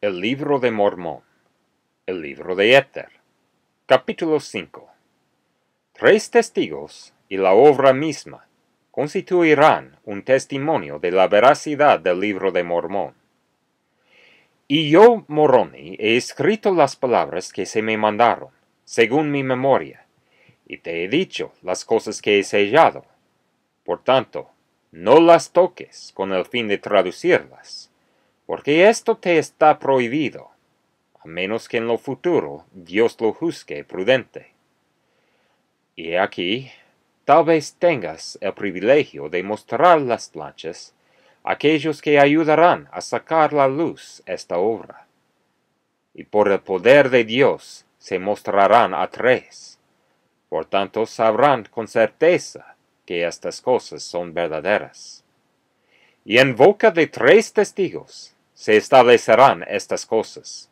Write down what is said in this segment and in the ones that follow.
El libro de Mormón. El libro de Éter. Capítulo 5. Tres testigos y la obra misma constituirán un testimonio de la veracidad del libro de Mormón. Y yo, Moroni, he escrito las palabras que se me mandaron, según mi memoria, y te he dicho las cosas que he sellado. Por tanto, no las toques con el fin de traducirlas porque esto te está prohibido, a menos que en lo futuro Dios lo juzgue prudente. Y aquí, tal vez tengas el privilegio de mostrar las planchas a aquellos que ayudarán a sacar la luz esta obra. Y por el poder de Dios se mostrarán a tres. Por tanto, sabrán con certeza que estas cosas son verdaderas. Y en boca de tres testigos se establecerán estas cosas.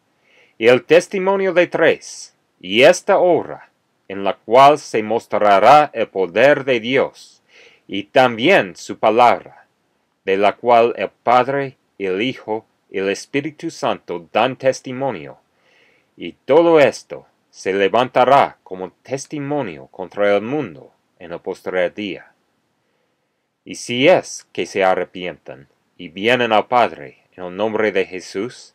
Y el testimonio de tres, y esta obra, en la cual se mostrará el poder de Dios, y también su palabra, de la cual el Padre, el Hijo y el Espíritu Santo dan testimonio. Y todo esto se levantará como testimonio contra el mundo en el postrer día. Y si es que se arrepientan y vienen al Padre, en el nombre de Jesús,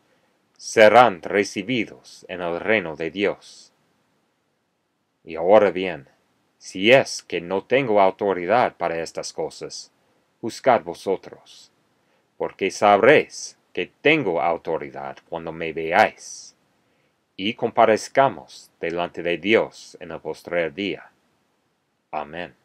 serán recibidos en el reino de Dios. Y ahora bien, si es que no tengo autoridad para estas cosas, buscad vosotros, porque sabréis que tengo autoridad cuando me veáis, y comparezcamos delante de Dios en el postrer día. Amén.